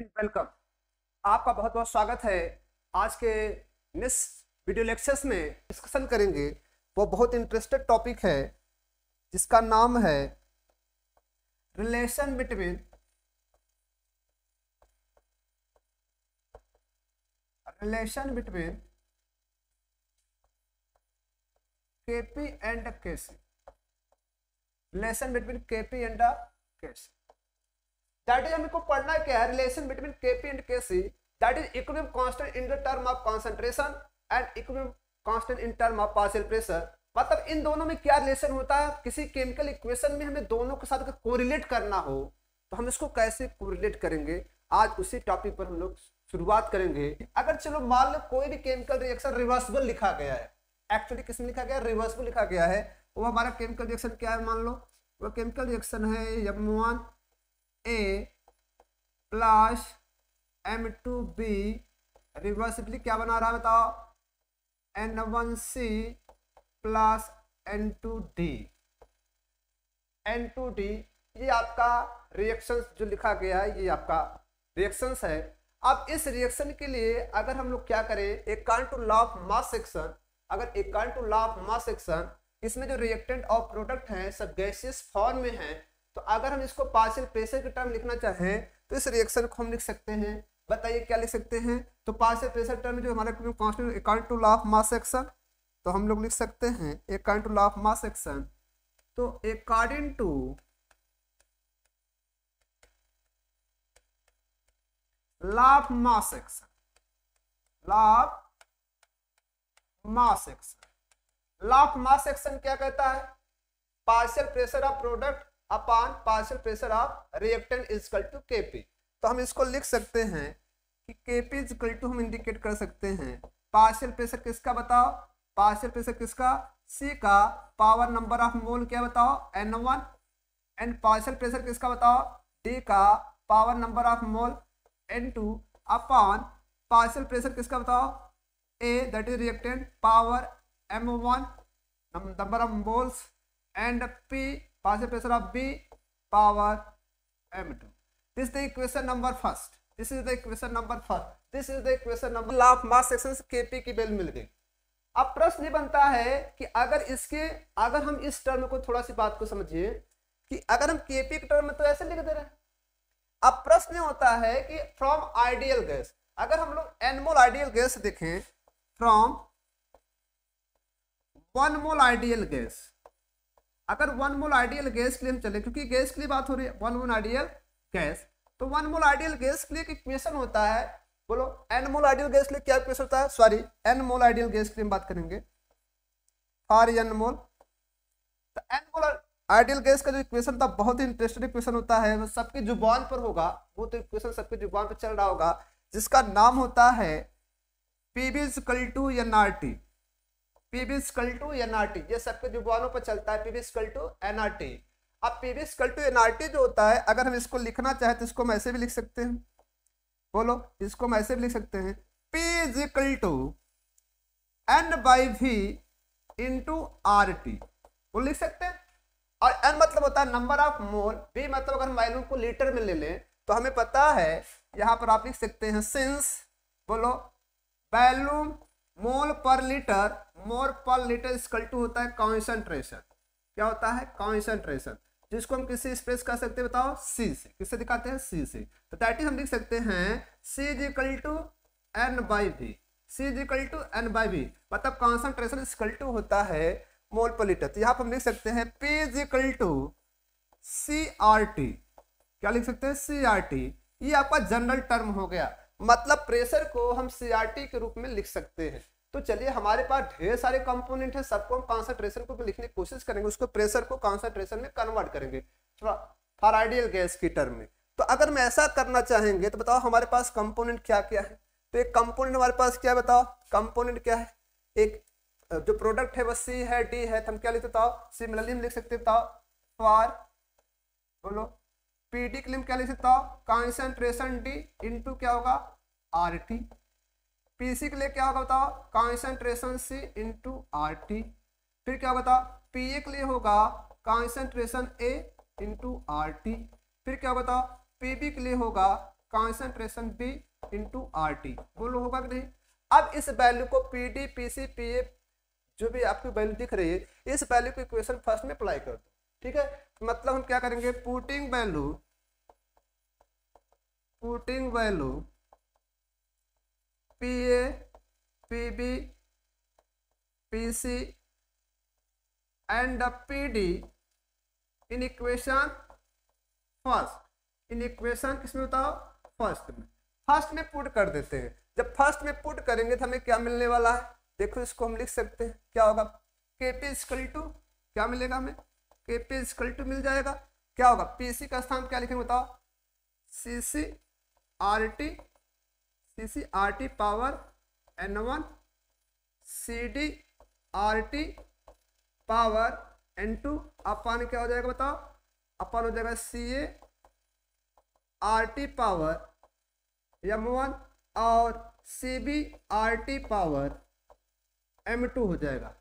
And welcome आपका बहुत बहुत स्वागत है आज के मिस वीडियो लेक्चर्स में डिस्कशन करेंगे वो बहुत इंटरेस्टेड टॉपिक है जिसका नाम है relation between relation between KP and KC relation between KP and KC that is हमको पढ़ना क्या है relation between KP and see that is इक्विम constant in the term of concentration and इक्विम constant in term of partial pressure मतलब इन दोनों में क्या relation होता है किसी केमिकल इक्वेशन में हमें दोनों के साथ कोरिलेट करना हो तो हम इसको कैसे कोरिलेट करेंगे आज उसी टॉपिक पर हम लोग शुरुआत करेंगे अगर चलो मान लो कोई भी केमिकल रिएक्शन रिवर्सिबल लिखा गया है एक्चुअली किसमें लिखा गया रिवर्सिबल लिखा गया है वो हमारा केमिकल रिएक्शन क्या है मान लो वो केमिकल रिएक्शन है M one A plus M two B reversibly क्या बना रहा है बताओ N one C plus N two D N two D ये आपका रिएक्शन जो लिखा गया है ये आपका रिएक्शन है अब इस रिएक्शन के लिए अगर हम लोग क्या करें according to law of mass action अगर according to law of mass action इसमें जो रिएक्टेंट और प्रोडक्ट हैं सब गैसियस फॉर्म में हैं तो अगर हम इसको पार्शियल प्रेशर के टर्म लिखना चाहें तो इस रिएक्शन को हम लिख सकते हैं बताइए क्या लिख सकते हैं तो पार्शियल प्रेशर टर्म जो हमारे constant to law mass action तो हम लोग लिख सकते हैं according to law mass action तो according to law of mass action law of mass action law of mass action क्या कहता है partial pressure of product upon partial pressure of reactant is equal to K P तो हम इसको लिख सकते हैं कि K P is equal to हम इंडिकेट कर सकते हैं पार्शियल प्रेशर किसका बताओ पार्शियल प्रेशर किसका सी का पावर नंबर ऑफ मोल क्या बताओ N one and partial pressure किसका बताओ डी का power number of mole N two upon partial pressure किसका बताओ A that is reactant power M one number of moles and P Partial pressure of B power M2. This is the equation number first. This is the equation number first. This is the equation number of mass action K P की value मिल गई अब प्रश्न ये बनता है कि अगर इसके अगर हम इस टर्म को थोड़ा सी बात को समझिए कि अगर हम के पी के टर्म में तो ऐसे लिख दे रहे हैं अब प्रश्न होता है कि फ्रॉम आइडियल गैस अगर हम लोग एनमोल आइडियल गैस देखें from one mole ideal gas अगर वन मोल आइडियल गैस के लिए हम चले क्योंकि गैस के लिए बात हो रही है वन मोल आइडियल गैस तो वन मोल आइडियल गैस के लिए इक्वेशन होता है बोलो एन मोल आइडियल गैस के लिए क्या इक्वेशन होता है sorry N mole ideal gas के लिए बात करेंगे फॉर एन मोल तो एन मोल आइडियल गैस का जो इक्वेशन था बहुत ही इंटरेस्टिंग इक्वेशन होता है वो सबके जुबान पर होगा वो तो इक्वेशन सबके जुबान पर चल रहा होगा जिसका नाम होता है PV is equal to N R T PV to NRT ये सबके जुबानों पर चलता है पीबी टू एनआरटी अब पीबी टू एनआरटी जो होता है अगर हम इसको लिखना चाहें तो इसको हम ऐसे भी लिख सकते हैं बोलो इसको हम ऐसे भी लिख सकते हैं P is equal to N by V into R T वो लिख सकते हैं और एन मतलब होता है नंबर ऑफ मोल वी मतलब अगर हम वैल्यू को लीटर में ले लें तो हमें पता है यहाँ पर आप लिख सकते हैं सिंस बोलो वैल्यूम मोल पर लीटर मोल पर लीटर स्कल टू होता है कॉन्सेंट्रेशन क्या होता है कॉन्सेंट्रेशन जिसको हम किससे एक्सप्रेस कर सकते हैं बताओ सी से किससे दिखाते हैं सी से तो दैट इज हम लिख सकते हैं C is equal to N by V C is equal to N by V मतलब कॉन्सेंट्रेशन इक्वल टू होता है मोल पर लीटर तो यहाँ पर हम लिख सकते हैं P is equal to C R T क्या लिख सकते हैं सी आर टी ये आपका जनरल टर्म हो गया मतलब प्रेशर को हम सी आर टी के रूप में लिख सकते हैं तो चलिए हमारे पास ढेर सारे कंपोनेंट है सबको हम कॉन्सेंट्रेशन को लिखने की कोशिश करेंगे उसको प्रेशर को कॉन्सेंट्रेशन में कन्वर्ट करेंगे फॉर आइडियल गैस की टर्म में तो अगर मैं ऐसा करना चाहेंगे तो बताओ हमारे पास कंपोनेंट क्या क्या है तो एक कंपोनेंट हमारे पास क्या बताओ कंपोनेंट क्या है एक जो प्रोडक्ट है वो सी है डी है तो हम क्या लिखते बताओ सिमिलरली हम लिख सकते बताओ फॉर बोलो पीडी के लिए क्या लिख सकता हूँ कॉन्सेंट्रेशन डी इंटू क्या होगा आर टी पीसी के लिए क्या होगा बताओ concentration C into R T फिर क्या बताओ पीए के लिए होगा concentration A into R T फिर क्या बताओ पीबी के लिए होगा concentration B into R T बोलो होगा कि नहीं अब इस वैल्यू को P D P C P A जो भी आपकी वैल्यू दिख रही है इस वैल्यू को इक्वेशन फर्स्ट में अप्लाई कर दो ठीक है मतलब हम क्या करेंगे putting value putting value P A P B P C and P D in equation first in equation किसमें बताओ फर्स्ट में फर्स्ट में पुट कर देते हैं जब फर्स्ट में पुट करेंगे तो हमें क्या मिलने वाला है देखो इसको हम लिख सकते हैं क्या होगा के पी स्कल टू क्या मिलेगा हमें के पी स्कल टू मिल जाएगा क्या होगा पीसी का स्थान क्या लिखेंगे बताओ C C R T C C R T power N one C D R T power N two upon क्या हो जाएगा बताओ अपन हो जाएगा C A R T power M one और C B R T power M two हो जाएगा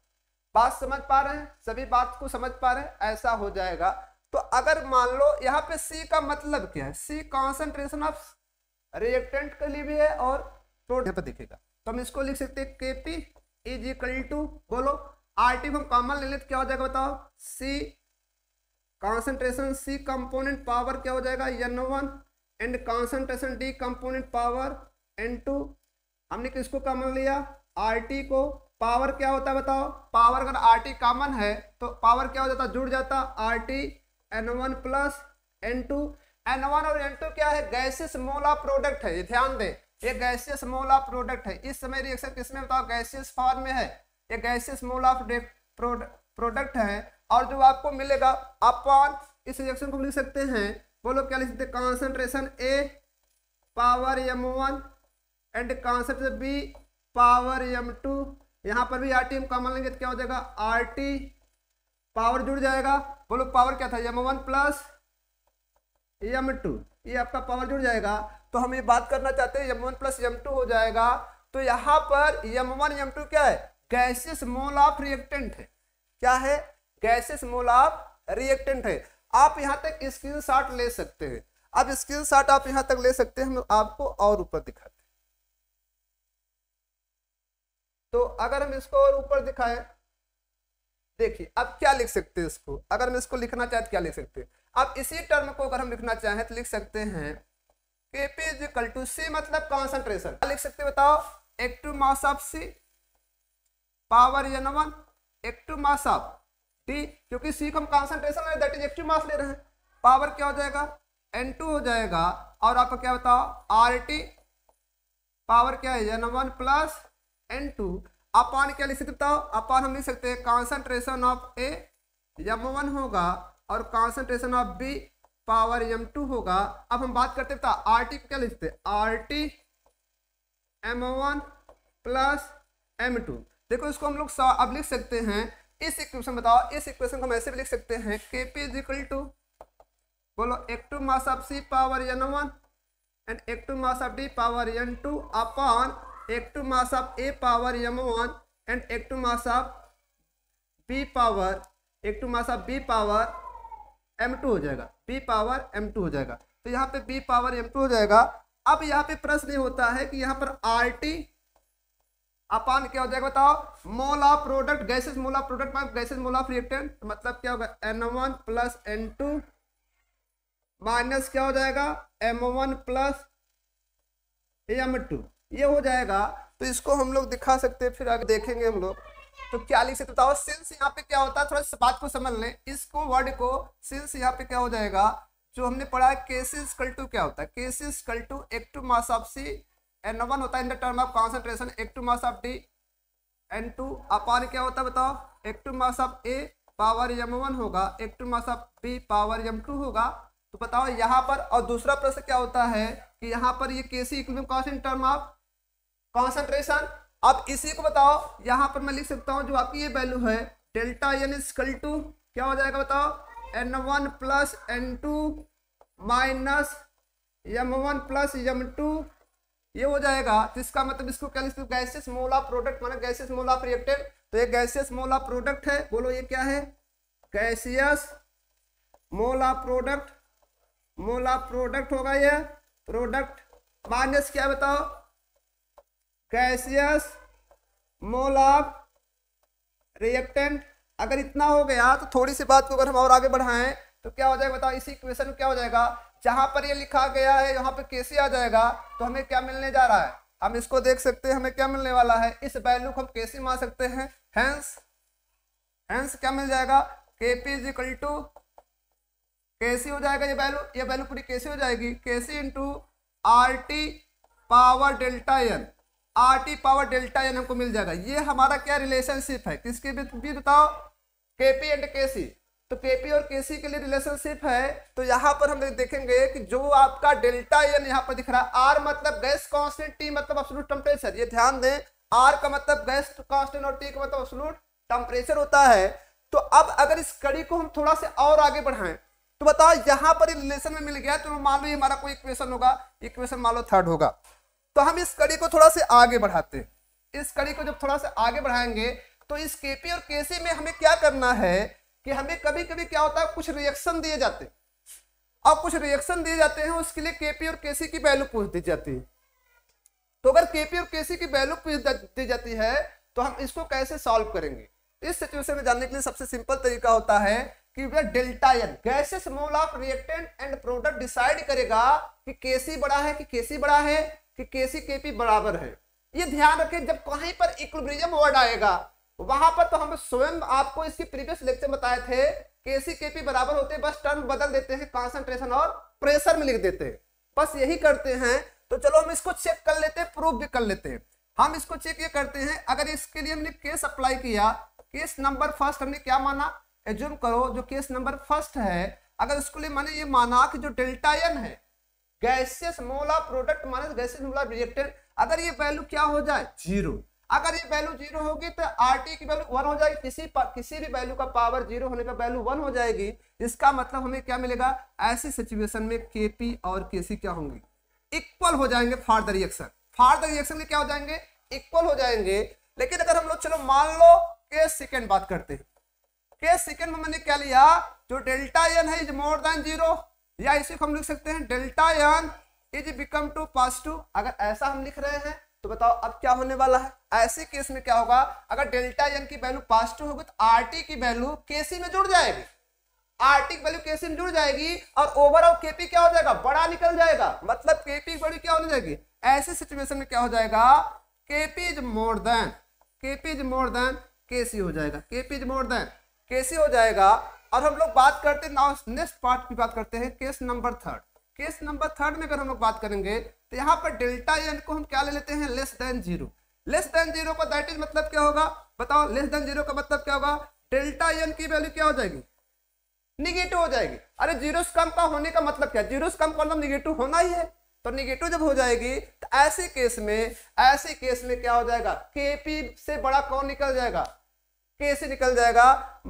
बात समझ पा रहे हैं सभी बात को समझ पा रहे हैं ऐसा हो जाएगा तो अगर मान लो यहाँ पे सी का मतलब क्या है सी कॉन्सेंट्रेशन ऑफ रिएक्टेंट के लिए भी है और टोटल पर दिखेगा तो हम इसको लिख सकते हैं K P is equal to बोलो आर टी हम कॉमन ले लेते क्या हो जाएगा बताओ C concentration C component power क्या हो जाएगा N one and concentration D component power N two हमने किसको कॉमन लिया आर टी को पावर क्या होता है बताओ पावर अगर आर टी कॉमन है तो पावर क्या हो जाता जुड़ जाता R T N one plus N two and one और एन टू क्या है गैसियस मोला प्रोडक्ट है ये ध्यान दें ये गैसियस मोला प्रोडक्ट है इस समय रिएक्शन किसमें बताओ गैसियस फॉर्म में है ये गैसियस मोला प्रोडक्ट है और जो आपको मिलेगा अपॉन इस रिएक्शन को लिख सकते हैं बोलो क्या लिख सकते concentration A power M one and concentration B power M two यहाँ पर भी आर टी एम कॉमन लेंगे तो क्या हो जाएगा आर टी पावर जुड़ जाएगा बोलो पावर क्या था M one plus M two ये आपका पावर जुड़ जाएगा तो हम ये बात करना चाहते हैं M one plus M two हो जाएगा तो यहाँ पर यम वन यम टू क्या है गैसेस मोल ऑफ रिएक्टेंट है क्या है गैसेस मोल ऑफ रिएक्टेंट है आप यहाँ तक स्क्रीन शॉट ले सकते हैं अब स्क्रीन शॉट आप यहाँ तक ले सकते हैं हम आपको और ऊपर दिखाते हैं तो अगर हम इसको और ऊपर दिखाएं देखिए अब क्या लिख सकते हैं इसको अगर हम इसको लिखना चाहे तो क्या लिख सकते हैं अब इसी टर्म को अगर हम लिखना चाहें तो लिख सकते हैं K P is equal to C मतलब कॉन्सेंट्रेशन लिख सकते बताओ active mass of C power N one active mass of T क्योंकि सी को हम कॉन्सेंट्रेशन ले that is active mass ले रहे हैं पावर क्या हो जाएगा एन टू हो जाएगा और आपको क्या बताओ आर टी पावर क्या है N one plus N two upon क्या लिख सकते बताओ अपान हम लिख सकते हैं concentration of A M one होगा और concentration of B power M two होगा अब हम बात करते हैं आर टी क्या लिखते हैं R T M one plus M two देखो इसको हम लोग अब लिख सकते हैं इस इक्वेशन बताओ इस इक्वेशन को हम ऐसे भी लिख सकते हैं K P is equal to बोलो active mass of C power N one and active mass of D power N two upon active mass of A power M one and active mass of B power active mass of B power M two हो जाएगा B power M two हो जाएगा तो यहाँ पे B power M two हो जाएगा अब यहाँ पे प्रश्न ये होता है कि यहाँ पर आर टी अपान क्या हो जाएगा बताओ mole of product gases mole of product मतलब गैसेज मोल ऑफ रिएक्टेंट तो मतलब क्या होगा N one plus N two minus क्या हो जाएगा M one plus M two ये हो जाएगा तो इसको हम लोग दिखा सकते हैं फिर आगे देखेंगे हम लोग तो क्या लिख सकते बताओ सिंस यहाँ पे क्या होता है थोड़ा इस बात को समझ लें इसको वर्ड को सिंस यहाँ पे क्या हो जाएगा जो हमने पढ़ा है केसेस कल टू क्या होता है केसेस कल to active mass of C N one होता है in the term of concentration active mass of D N two upon क्या होता है बताओ active mass of A power M one होगा active mass of B power M two होगा तो बताओ यहाँ पर और दूसरा प्रश्न क्या होता है कि यहाँ पर ये K C equal term of concentration अब इसी को बताओ यहां पर मैं लिख सकता हूं जो आपकी ये वैल्यू है डेल्टा एन स्कल टू क्या हो जाएगा बताओ N one plus N two minus M one plus M two ये हो जाएगा जिसका मतलब इसको क्या लिखते सकते गैसेस मोला प्रोडक्ट माना गैसेस मोला रिएक्टेड तो ये गैसेस मोला प्रोडक्ट है बोलो ये क्या है गैसियस मोला प्रोडक्ट मोला प्रोडक्ट होगा ये प्रोडक्ट माइनस क्या बताओ कैशियस मोल ऑफ रिएक्टेंट अगर इतना हो गया तो थोड़ी सी बात को अगर हम और आगे बढ़ाएं तो क्या हो जाएगा बताओ इसी इक्वेशन में क्या हो जाएगा जहां पर ये लिखा गया है यहाँ पे केसी आ जाएगा तो हमें क्या मिलने जा रहा है हम इसको देख सकते हैं हमें क्या मिलने वाला है इस वैल्यू को हम केसी मान सकते हैं हैंस हैंस क्या मिल जाएगा K P is equal to KC हो जाएगा ये वैल्यू ये वैल्यू पूरी केसी हो जाएगी KC into R T power delta N R T power delta N हमको मिल जाएगा ये हमारा क्या रिलेशनशिप है किसके भी बताओ के पी एंड के सी तो के पी और के सी के लिए रिलेशनशिप है तो यहाँ पर हम देखेंगे कि जो आपका डेल्टा एन यहाँ पर दिख रहा है आर मतलब गैस कॉन्स्टेंट टी मतलब अपसलूट टेम्परेचर ये ध्यान दें आर का मतलब गैस कॉन्स्टेंट और टी का मतलब अपसलूट टेम्परेचर होता है तो अब अगर इस कड़ी को हम थोड़ा से और आगे बढ़ाएं तो बताओ यहाँ पर रिलेशन में मिल गया तो मान लो ये हमारा कोई इक्वेशन होगा इक्वेशन मान लो थर्ड होगा तो हम इस कड़ी को थोड़ा से आगे बढ़ाते हैं इस कड़ी को जब थोड़ा सा आगे बढ़ाएंगे तो इस केपी और केसी में हमें क्या करना है कि हमें कभी कभी क्या होता है कुछ रिएक्शन दिए जाते हैं और कुछ रिएक्शन दिए जाते हैं उसके लिए केपी और केसी की वैल्यू पूछ दी जाती है तो अगर केपी और केसी की वैल्यू पूछ दी जाती है तो हम इसको कैसे सॉल्व करेंगे इस सिचुएशन में जानने के लिए सबसे सिंपल तरीका होता है कि वह delta N gases mole of reactant and product decide करेगा कि केसी बड़ा है कि केसी बड़ा है कि के सी के पी बराबर है ये ध्यान रखें जब कहीं पर इक्विब्रिजम वर्ड आएगा वहां पर तो हम स्वयं आपको इसकी प्रीवियस लेक्चर बताए थे के सी के पी बराबर होते बस टर्म बदल देते हैं कॉन्सेंट्रेशन और प्रेशर में लिख देते हैं बस यही करते हैं तो चलो हम इसको चेक कर लेते हैं प्रूफ भी कर लेते हैं हम इसको चेक ये करते हैं अगर इसके लिए हमने केस अप्लाई किया केस नंबर फर्स्ट हमने क्या माना एज्यूम करो जो केस नंबर फर्स्ट है अगर उसके लिए मैंने ये माना कि जो डेल्टा एन है गैसियस मोला प्रोडक्ट माइनस तो गैसियस मोला रिएक्टेंट अगर ये वैल्यू क्या हो जाए जीरो अगर ये वैल्यू जीरो होगी तो आर टी की वैल्यू वन हो जाएगी किसी पर, किसी भी वैल्यू का पावर जीरो होने पर वैल्यू वन हो जाएगी इसका मतलब हमें क्या मिलेगा ऐसी सिचुएशन में के पी और के सी क्या होंगे इक्वल हो जाएंगे for the reaction for the reaction में क्या हो जाएंगे इक्वल हो जाएंगे लेकिन अगर हम लोग चलो मान लो के सेकेंड बात करते हैं के सेकेंड में मैंने क्या लिया जो डेल्टा एन है इज मोर देन जीरो या इसी को हम लिख सकते हैं डेल्टा यान इज बिकम टू टू अगर ऐसा हम लिख रहे हैं तो बताओ अब क्या होने वाला है ऐसे केस में क्या होगा अगर डेल्टा यन की वैल्यू टू होगी तो आर टी की वैल्यू केसी में जुड़ जाएगी आर टी की वैल्यू केसी में जुड़ जाएगी और ओवरऑल केपी क्या हो जाएगा बड़ा निकल जाएगा मतलब केपी वैल्यू क्या हो जाएगी ऐसे सिचुएशन में क्या हो जाएगा KP is more than KP is more than KC हो जाएगा KP is more than KC हो जाएगा और हम लोग बात करते हैं नाउ नेक्स्ट पार्ट की बात करते हैं case number third case number third में अगर हम लोग बात करेंगे तो यहाँ पर डेल्टा एन को हम क्या ले लेते हैं less than zero less than zero का दैट इज मतलब क्या होगा बताओ लेस देन जीरो का मतलब क्या होगा डेल्टा एन की वैल्यू क्या हो जाएगी निगेटिव हो जाएगी अरे जीरो से कम का होने का मतलब क्या जीरो से कम का मतलब निगेटिव होना ही है तो निगेटिव जब हो जाएगी तो ऐसे केस में ऐसे केस में क्या हो जाएगा केपी से बड़ा कौन निकल जाएगा के से निकल जाएगा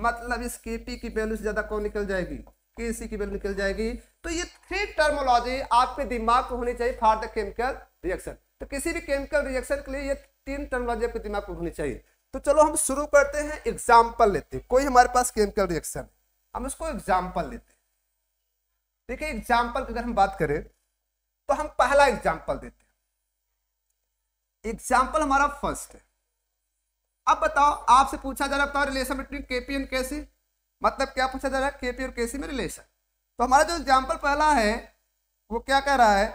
मतलब इस के पी की वैल्यू से ज्यादा कौन निकल जाएगी के सी की वैल्यू निकल जाएगी तो ये थ्री टर्मोलॉजी आपके दिमाग को होनी चाहिए फॉर द केमिकल रिएक्शन तो किसी भी केमिकल रिएक्शन के लिए ये तीन टर्मोलॉजी आपके दिमाग को होनी चाहिए तो चलो हम शुरू करते हैं एग्जाम्पल लेते हैं कोई हमारे पास केमिकल रिएक्शन हम उसको एग्जाम्पल लेते हैं देखिए एग्जाम्पल की अगर हम बात करें तो हम पहला एग्जाम्पल देते हैं एग्जाम्पल हमारा फर्स्ट है अब बताओ आपसे पूछा जा रहा बताओ relation between K P and K C मतलब क्या पूछा जा रहा है के पी और के सी में रिलेशन तो हमारा जो एग्जाम्पल पहला है वो क्या कह रहा है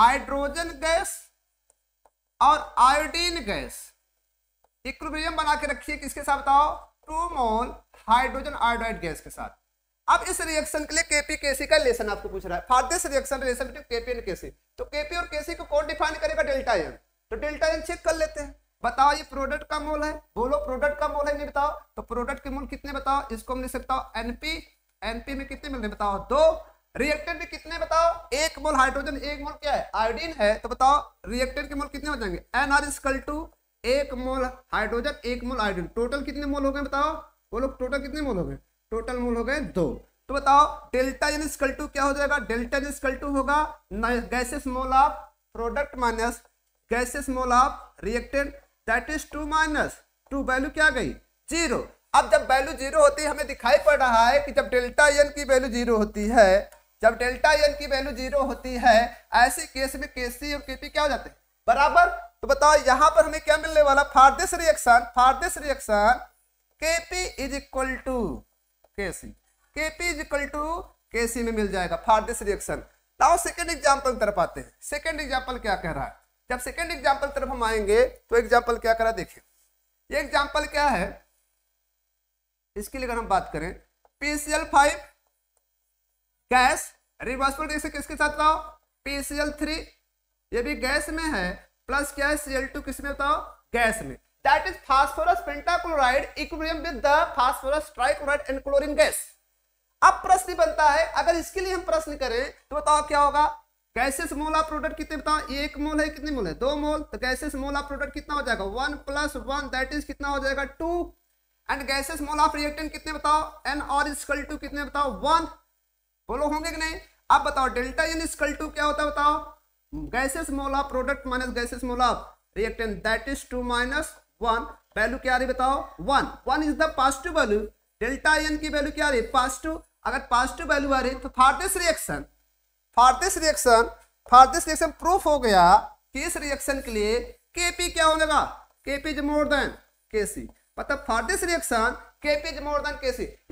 हाइड्रोजन गैस और आयोडीन गैस इक्विब्रियम बना के रखिए किसके साथ बताओ two mole hydrogen iodide gas के साथ अब इस रिएक्शन के लिए केपी केसी का रिलेशन आपको पूछ रहा है for this reaction relation between KP and KC तो केपी और केसी को कौन डिफाइन करेगा डेल्टा एन तो डेल्टा एन चेक कर लेते हैं बताओ ये प्रोडक्ट का मोल है बोलो प्रोडक्ट का मोल है नहीं बताओ तो प्रोडक्ट के मोल कितने बताओ इसको हम लिख सकता हूँ एनपी एनपी में कितने मिलने बताओ दो रिएक्टेंट में कितने बताओ एक मोल हाइड्रोजन एक मोल क्या है आयोडीन है तो बताओ रिएक्टेंट के मोल कितने हो जाएंगे एन आर स्कल टू एक मोल हाइड्रोजन एक मोल आयोडीन टोटल कितने मोल हो गए बताओ बोलो टोटल कितने मोल हो गए टोटल मोल हो गए दो तो बताओ डेल्टा एन स्कल टू क्या हो जाएगा डेल्टा एन स्कल टू होगा gases mole of product minus gases mole of reactant that is two minus two value क्या गई जीरो अब जब वैल्यू जीरो होती है हमें दिखाई पड़ रहा है कि जब डेल्टा एन की वैल्यू जीरो होती है जब डेल्टा एन की वैल्यू जीरो होती है ऐसे केस में के सी और के पी क्या हो जाते हैं बराबर तो बताओ यहां पर हमें क्या मिलने वाला for this reaction for this reaction K P is equal to K C के P is equal to K सी में मिल जाएगा for this reaction now second example की तरफ आते हैं सेकेंड एग्जाम्पल क्या कह रहा है जब सेकेंड एग्जाम्पल तरफ हम आएंगे तो एग्जाम्पल क्या करा देखिए ये एग्जाम्पल क्या है इसके लिए अगर हम बात करें PCl five gas reversible reaction किसके साथ बताओ पीसीएल थ्री ये भी गैस में है प्लस क्या है सीएल टू किस में बताओ गैस में that is phosphorus pentachloride equilibrium with the phosphorus trichloride and chlorine gas अब प्रश्न बनता है अगर इसके लिए हम प्रश्न करें तो बताओ क्या होगा कैसेस मोल ऑफ प्रोडक्ट कितने बताओ एक मोल है कितने मोल है दो मोल तो गैसेस मोल ऑफ प्रोडक्ट कितना हो जाएगा one plus one that is कितना हो जाएगा two and gases mole of reactant कितने बताओ एन और स्कल टू कितने बताओ वन बोलो होंगे कि नहीं अब बताओ डेल्टा एन स्कल टू क्या होता है बताओ gases mole of product minus gases mole of reactant that is two minus one value क्या रही बताओ one one is the positive value delta n की वैल्यू क्या रही पॉजिटिव अगर पॉजिटिव वैल्यू आ रही तो for this reaction for this reaction for this reaction proof हो गया कि इस रिएक्शन के लिए के क्या हो जाएगा के is more than K C मतलब for this reaction K is more than K C